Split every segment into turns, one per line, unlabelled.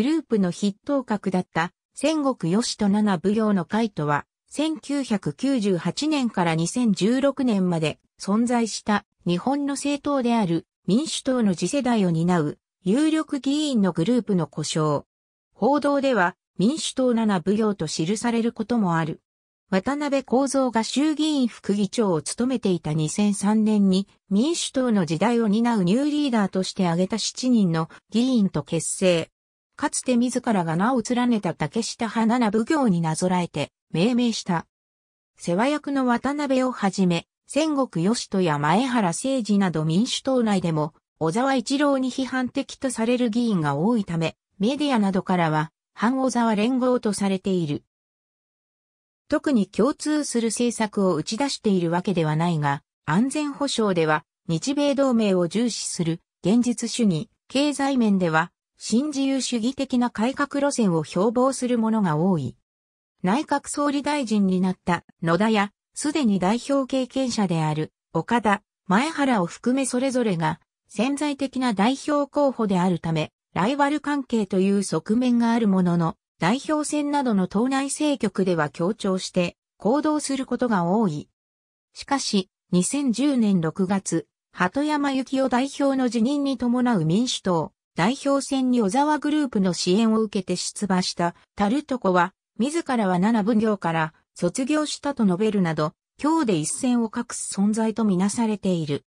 グループの筆頭格だった戦国義と七奉行の会とは、1998年から2016年まで存在した日本の政党である民主党の次世代を担う有力議員のグループの故障。報道では民主党七奉行と記されることもある。渡辺幸三が衆議院副議長を務めていた2003年に民主党の時代を担うニューリーダーとして挙げた7人の議員と結成。かつて自らが名を連ねた竹下花名奉行になぞらえて命名した。世話役の渡辺をはじめ、戦国義人や前原誠二など民主党内でも、小沢一郎に批判的とされる議員が多いため、メディアなどからは、反小沢連合とされている。特に共通する政策を打ち出しているわけではないが、安全保障では、日米同盟を重視する、現実主義、経済面では、新自由主義的な改革路線を標榜する者が多い。内閣総理大臣になった野田や、すでに代表経験者である岡田、前原を含めそれぞれが潜在的な代表候補であるため、ライバル関係という側面があるものの、代表選などの党内政局では協調して行動することが多い。しかし、2010年6月、鳩山幸夫代表の辞任に伴う民主党、代表選に小沢グループの支援を受けて出馬したタルトコは、自らは7分業から卒業したと述べるなど、今日で一線を画す存在とみなされている。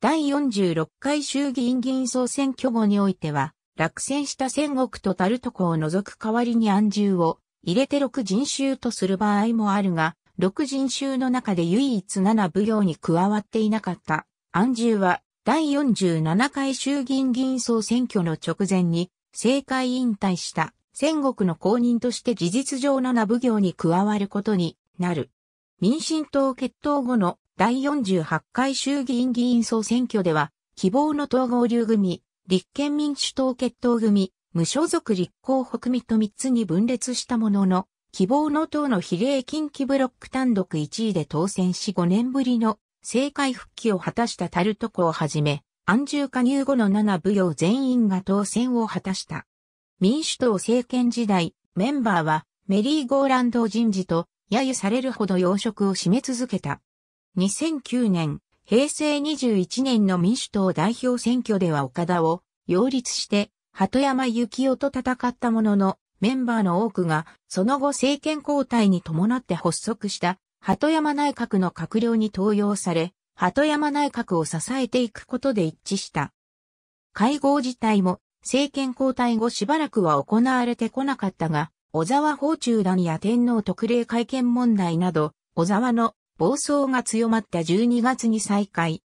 第46回衆議院議員総選挙後においては、落選した戦国とタルトコを除く代わりに安住を入れて6人衆とする場合もあるが、6人衆の中で唯一7奉行に加わっていなかった安住は第47回衆議院議員総選挙の直前に政界引退した戦国の公認として事実上の名奉行に加わることになる。民進党決闘後の第48回衆議院議員総選挙では、希望の統合流組、立憲民主党決闘組、無所属立候補組と3つに分裂したものの、希望の党の比例近畿ブロック単独1位で当選し5年ぶりの政界復帰を果たしたタルトコをはじめ、安住加入後の7部用全員が当選を果たした。民主党政権時代、メンバーはメリーゴーランド人事と揶揄されるほど要職を占め続けた。2009年、平成21年の民主党代表選挙では岡田を擁立して鳩山幸夫と戦ったもののメンバーの多くがその後政権交代に伴って発足した鳩山内閣の閣僚に登用され、鳩山内閣を支えていくことで一致した。会合自体も政権交代後しばらくは行われてこなかったが、小沢法中団や天皇特例会見問題など、小沢の暴走が強まった12月に再開。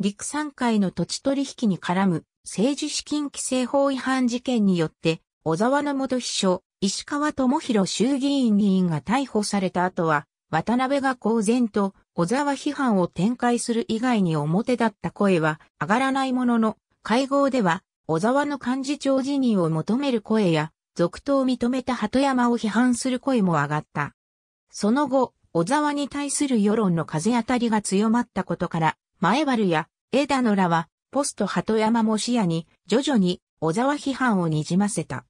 陸産会の土地取引に絡む政治資金規正法違反事件によって、小沢の元秘書、石川智弘衆議院議員が逮捕された後は、渡辺が公然と小沢批判を展開する以外に表だった声は上がらないものの、会合では小沢の幹事長辞任を求める声や、続投を認めた鳩山を批判する声も上がった。その後、小沢に対する世論の風当たりが強まったことから、前原や枝野らは、ポスト鳩山も視野に、徐々に小沢批判をにじませた。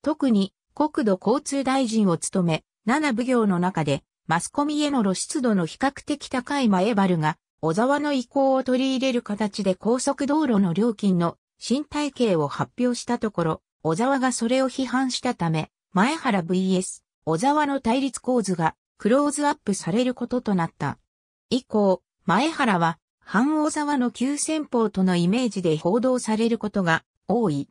特に、国土交通大臣を務め、7部業の中で、マスコミへの露出度の比較的高い前原が、小沢の意向を取り入れる形で高速道路の料金の新体系を発表したところ、小沢がそれを批判したため、前原 VS 小沢の対立構図がクローズアップされることとなった。以降、前原は、反小沢の急先鋒とのイメージで報道されることが多い。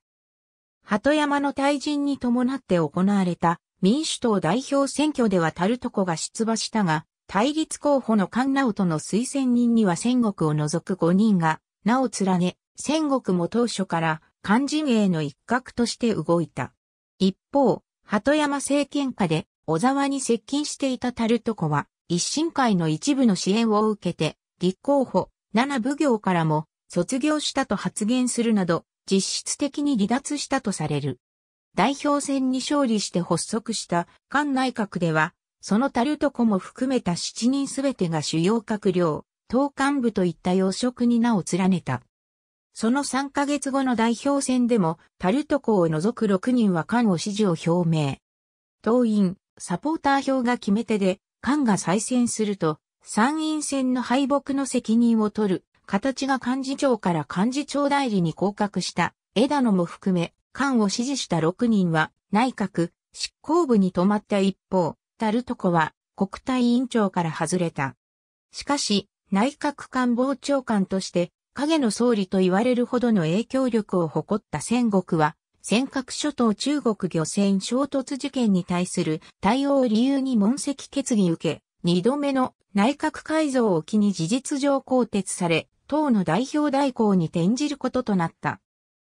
鳩山の退陣に伴って行われた民主党代表選挙ではタルトコが出馬したが、対立候補のカンナオとの推薦人には戦国を除く5人が、名を連ね、戦国も当初から漢陣営の一角として動いた。一方、鳩山政権下で小沢に接近していたタルトコは、一新会の一部の支援を受けて、立候補、七奉行からも、卒業したと発言するなど、実質的に離脱したとされる。代表選に勝利して発足した菅内閣では、そのタルトコも含めた7人すべてが主要閣僚、党幹部といった要職に名を連ねた。その3ヶ月後の代表選でも、タルトコを除く6人は菅を支持を表明。党員、サポーター票が決め手で、菅が再選すると、参院選の敗北の責任を取る、形が幹事長から幹事長代理に降格した、枝野も含め、官を支持した6人は内閣執行部に止まった一方、タルトコは国対委員長から外れた。しかし、内閣官房長官として影の総理と言われるほどの影響力を誇った戦国は、尖閣諸島中国漁船衝突事件に対する対応を理由に問責決議受け、二度目の内閣改造を機に事実上更迭され、党の代表代行に転じることとなった。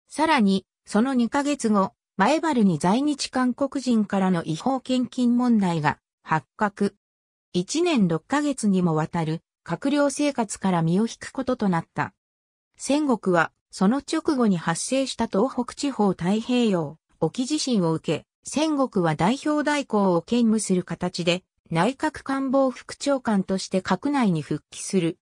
さらに、その2ヶ月後、前原に在日韓国人からの違法献金問題が発覚。1年6ヶ月にもわたる閣僚生活から身を引くこととなった。戦国はその直後に発生した東北地方太平洋沖地震を受け、戦国は代表代行を兼務する形で内閣官房副長官として閣内に復帰する。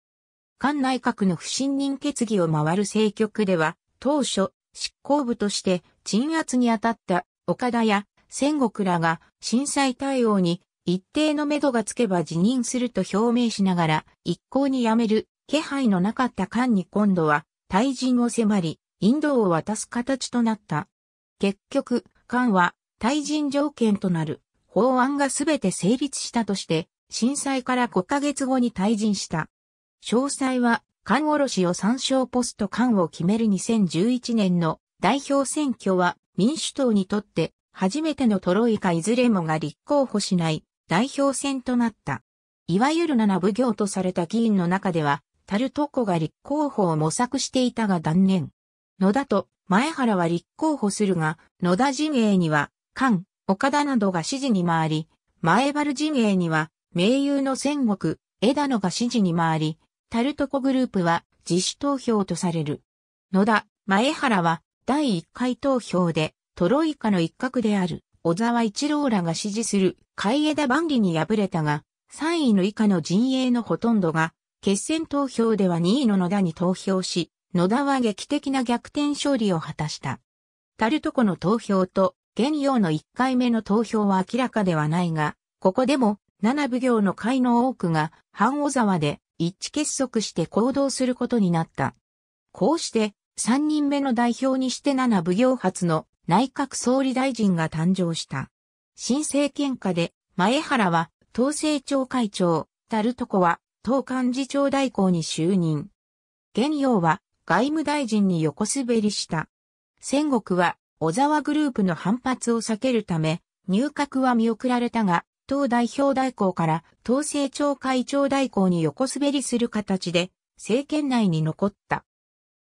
官内閣の不信任決議を回る政局では、当初、執行部として鎮圧に当たった岡田や戦国らが震災対応に一定の目処がつけば辞任すると表明しながら一向に辞める気配のなかった間に今度は退陣を迫り、インドを渡す形となった。結局、官は退陣条件となる法案がすべて成立したとして、震災から5ヶ月後に退陣した。詳細は勘卸しを参照ポスト缶を決める2011年の代表選挙は民主党にとって初めてのトロイカいずれもが立候補しない代表選となった。いわゆる七奉行とされた議員の中では、タルトコが立候補を模索していたが断念。野田と前原は立候補するが、野田陣営には、菅、岡田などが支持に回り、前原陣営には、盟友の戦国、枝野が支持に回り、タルトコグループは自主投票とされる。野田、前原は第1回投票でトロイカの一角である小沢一郎らが支持する海江田万里に敗れたが、3位の以下の陣営のほとんどが、決戦投票では2位の野田に投票し、野田は劇的な逆転勝利を果たした。タルトコの投票と、現用の1回目の投票は明らかではないが、ここでも、7奉行の会の多くが、半小沢で、一致結束して行動することになった。こうして、三人目の代表にして七奉行発の内閣総理大臣が誕生した。新政権下で、前原は、党政庁会長、タルトコは、党幹事長代行に就任。現用は、外務大臣に横滑りした。戦国は、小沢グループの反発を避けるため、入閣は見送られたが、党代表代行から党政調会長代行に横滑りする形で政権内に残った。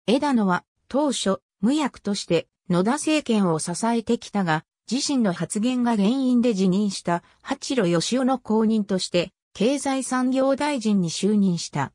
枝野は当初無役として野田政権を支えてきたが、自身の発言が原因で辞任した八路義雄の後任として経済産業大臣に就任した。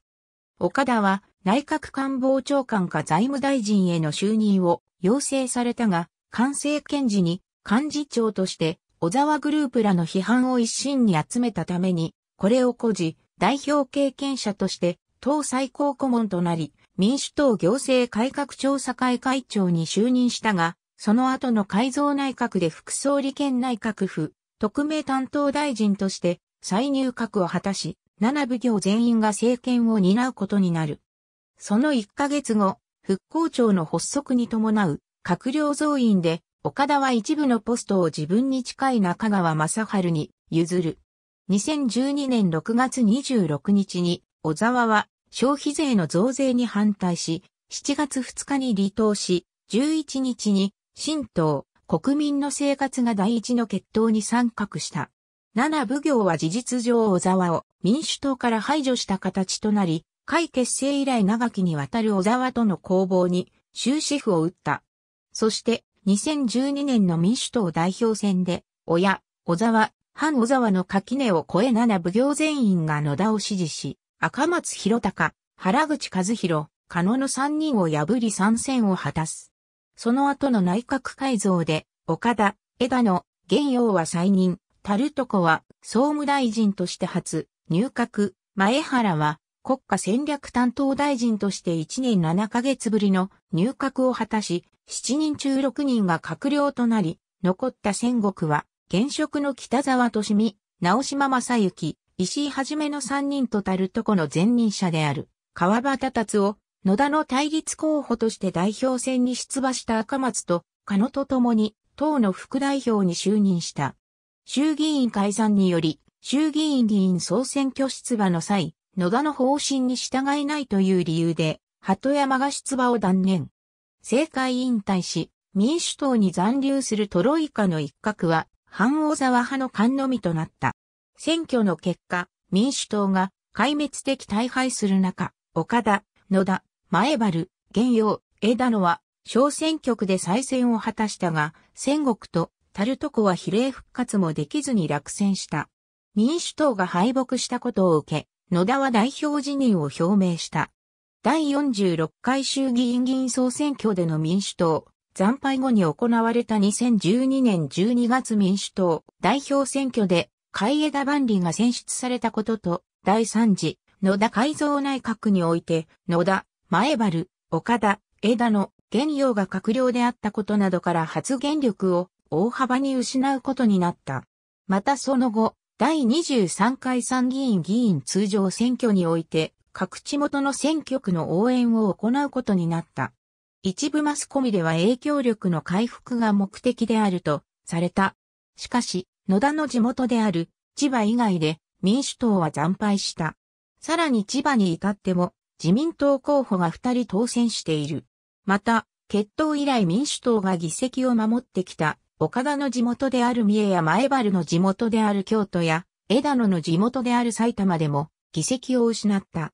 岡田は内閣官房長官か財務大臣への就任を要請されたが、官政権時に幹事長として小沢グループらの批判を一身に集めたために、これを誇示、代表経験者として、党最高顧問となり、民主党行政改革調査会会長に就任したが、その後の改造内閣で副総理兼内閣府、特命担当大臣として再入閣を果たし、七部業全員が政権を担うことになる。その1ヶ月後、復興庁の発足に伴う閣僚増員で岡田は一部のポストを自分に近い中川正春に譲る。2012年6月26日に小沢は消費税の増税に反対し、7月2日に離党し、11日に新党国民の生活が第一の決闘に参画した。七奉行は事実上小沢を民主党から排除した形となり、会結成以来長きにわたる小沢との攻防に終止符を打った。そして2012年の民主党代表選で、親、小沢、反小沢の垣根を越え7奉行全員が野田を支持し、赤松博隆、原口和弘、加野の3人を破り参戦を果たす。その後の内閣改造で、岡田、枝野、玄洋は再任、樽床は総務大臣として初、入閣、前原は国家戦略担当大臣として1年7ヶ月ぶりの入閣を果たし、7人中6人が閣僚となり、残った戦国は、現職の北沢利美、直島正幸、石井はじめの3人とたるとこの前任者である、川端達夫、野田の対立候補として代表選に出馬した赤松と、加野と共に、党の副代表に就任した。衆議院解散により、衆議院議員総選挙出馬の際、野田の方針に従いないという理由で、鳩山が出馬を断念。政界引退し、民主党に残留するトロイカの一角は、反王沢派の官のみとなった。選挙の結果、民主党が壊滅的大敗する中、岡田、野田、前原、玄陽、枝野は小選挙区で再選を果たしたが、戦国とタルトコは比例復活もできずに落選した。民主党が敗北したことを受け、野田は代表辞任を表明した。第46回衆議院議員総選挙での民主党、惨敗後に行われた2012年12月民主党代表選挙で、海江田万里が選出されたことと、第3次、野田改造内閣において、野田、前原、岡田、枝野、現用が閣僚であったことなどから発言力を大幅に失うことになった。またその後、第23回参議院議員通常選挙において、各地元の選挙区の応援を行うことになった。一部マスコミでは影響力の回復が目的であるとされた。しかし、野田の地元である千葉以外で民主党は惨敗した。さらに千葉に至っても自民党候補が二人当選している。また、決闘以来民主党が議席を守ってきた岡田の地元である三重や前原の地元である京都や枝野の地元である埼玉でも議席を失った。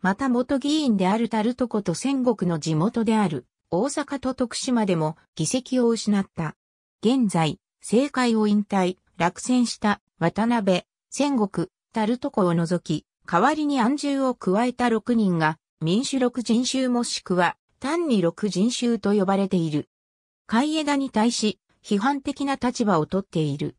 また元議員であるタルトコと戦国の地元である大阪と徳島でも議席を失った。現在、政界を引退、落選した渡辺、戦国、タルトコを除き、代わりに安住を加えた6人が民主六人衆もしくは単に六人衆と呼ばれている。海江田に対し批判的な立場をとっている。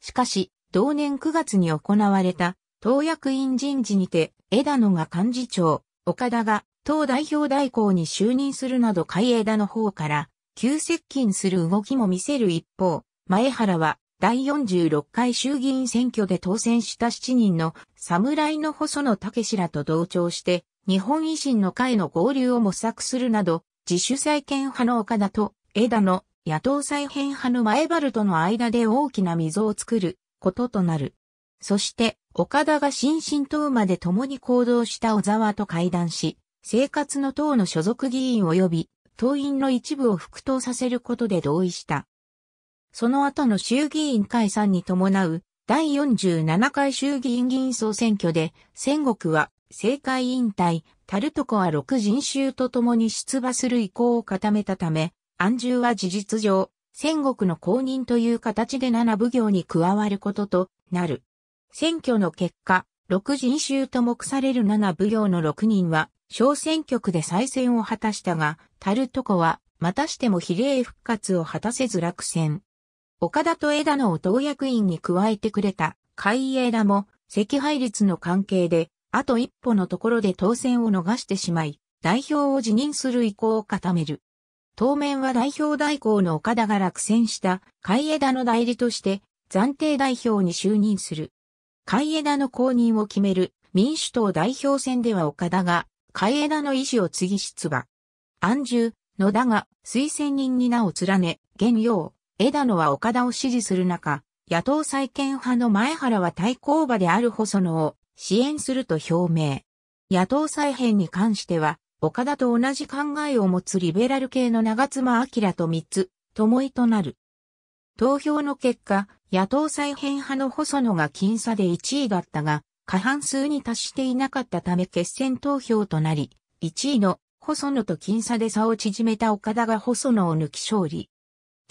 しかし、同年9月に行われた党役員人事にて枝野が幹事長、岡田が党代表代行に就任するなど海枝の方から急接近する動きも見せる一方、前原は第46回衆議院選挙で当選した7人の侍の細野武氏らと同調して日本維新の会の合流を模索するなど自主再建派の岡田と枝野、野党再編派の前原との間で大きな溝を作ることとなる。そして岡田が新進党まで共に行動した小沢と会談し、生活の党の所属議員及び党員の一部を復党させることで同意した。その後の衆議院解散に伴う第47回衆議院議員総選挙で、戦国は政界引退、タルトコは6人衆と共に出馬する意向を固めたため、安住は事実上、戦国の公認という形で7奉行に加わることとなる。選挙の結果、6人衆と目される7奉行の6人は、小選挙区で再選を果たしたが、タルトコは、またしても比例復活を果たせず落選。岡田と枝野を党役員に加えてくれた、海江田も、赤配率の関係で、あと一歩のところで当選を逃してしまい、代表を辞任する意向を固める。当面は代表代行の岡田が落選した、海江田の代理として、暫定代表に就任する。海江田の公認を決める民主党代表選では岡田が、海江田の意思を継ぎ出馬。安住、野田が推薦人に名を連ね、現要、枝野は岡田を支持する中、野党再建派の前原は対抗馬である細野を支援すると表明。野党再編に関しては、岡田と同じ考えを持つリベラル系の長妻明と三つ、共いとなる。投票の結果、野党再編派の細野が僅差で1位だったが、過半数に達していなかったため決選投票となり、1位の細野と僅差で差を縮めた岡田が細野を抜き勝利。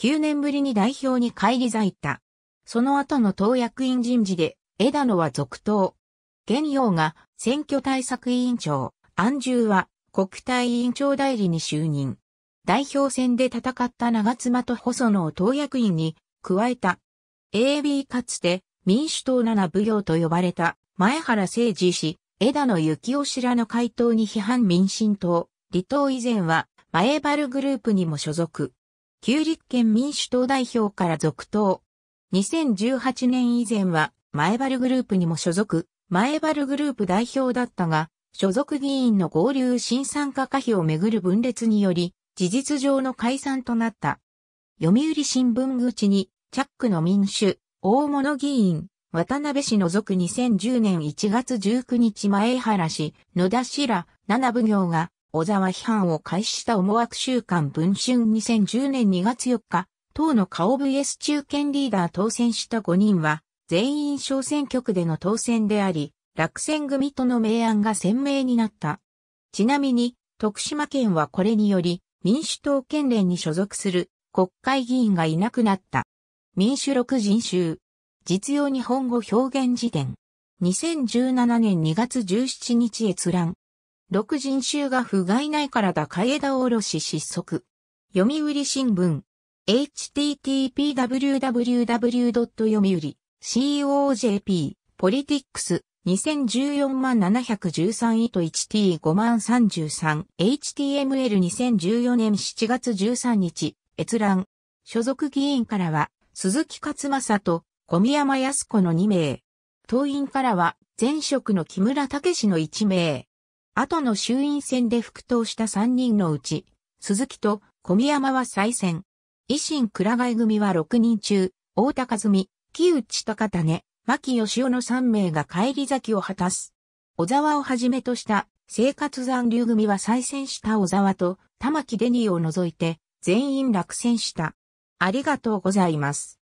9年ぶりに代表に返り咲いた。その後の党役員人事で、枝野は続投。現陽が選挙対策委員長、安住は国対委員長代理に就任。代表選で戦った長妻と細野を党役員に加えた AB かつて民主党七奉行と呼ばれた前原誠二氏、枝野幸男氏らの回答に批判民進党、離党以前は前原グループにも所属。旧立憲民主党代表から続投。2018年以前は前原グループにも所属、前原グループ代表だったが、所属議員の合流新参加可否をめぐる分裂により、事実上の解散となった。読売新聞口にチャックの民主、大物議員、渡辺氏の族2010年1月19日前原氏、野田氏ら、七奉行が、小沢批判を開始した思惑週刊文春2010年2月4日、党の顔 VS 中堅リーダー当選した5人は、全員小選挙区での当選であり、落選組との明暗が鮮明になった。ちなみに、徳島県はこれにより、民主党県連に所属する国会議員がいなくなった。民主録人集。実用日本語表現辞典。2017年2月17日閲覧。六人衆が不甲斐ないからだ替枝おろし失速。読売新聞。http://www. 読売。COJP。ポリティックス。2014万713位と 1T5 万 33HTML2014 年7月13日閲覧所属議員からは鈴木勝正と小宮山康子の2名。党員からは前職の木村武氏の1名。後の衆院選で復党した3人のうち、鈴木と小宮山は再選。維新倉外組は6人中、大高積、木内高種、牧義雄の3名が帰り咲きを果たす。小沢をはじめとした生活残留組は再選した小沢と玉木デニーを除いて全員落選した。ありがとうございます。